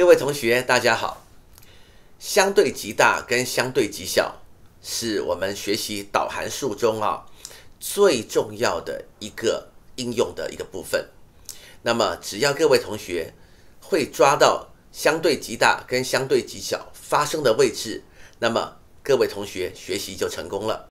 各位同学，大家好。相对极大跟相对极小是我们学习导函数中啊最重要的一个应用的一个部分。那么，只要各位同学会抓到相对极大跟相对极小发生的位置，那么各位同学学习就成功了。